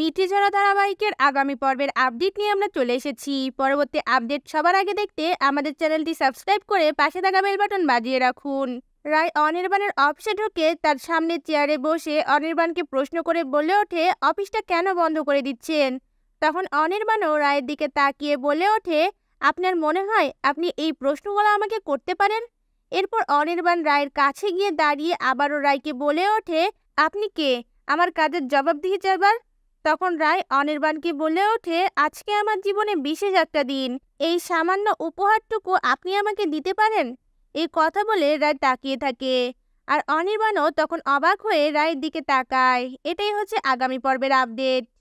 মিঠিঝরা ধারাবাহিকের আগামী পর্বের আপডেট নিয়ে আমরা চলে এসেছি পরবর্তী আপডেট সবার আগে দেখতে আমাদের চ্যানেলটি সাবস্ক্রাইব করে পাশে থাকা বেল বাটন বাজিয়ে রাখুন রায় অনির্বাণের অফিসে ঢুকে তার সামনে চেয়ারে বসে অনির্বাণকে প্রশ্ন করে বলে ওঠে অফিসটা কেন বন্ধ করে দিচ্ছেন তখন অনির্বাণও রায়ের দিকে তাকিয়ে বলে ওঠে আপনার মনে হয় আপনি এই প্রশ্নগুলো আমাকে করতে পারেন এরপর অনির্বাণ রায়ের কাছে গিয়ে দাঁড়িয়ে আবারও রায়কে বলে ওঠে আপনি কে আমার কাজের জবাব দিয়ে যাবার তখন রায় অনির্বাণকে বলে ওঠে আজকে আমার জীবনে বিশেষ একটা দিন এই সামান্য উপহারটুকু আপনি আমাকে দিতে পারেন এই কথা বলে রায় তাকিয়ে থাকে আর অনির্বাণও তখন অবাক হয়ে রায়ের দিকে তাকায় এটাই হচ্ছে আগামী পর্বের আপডেট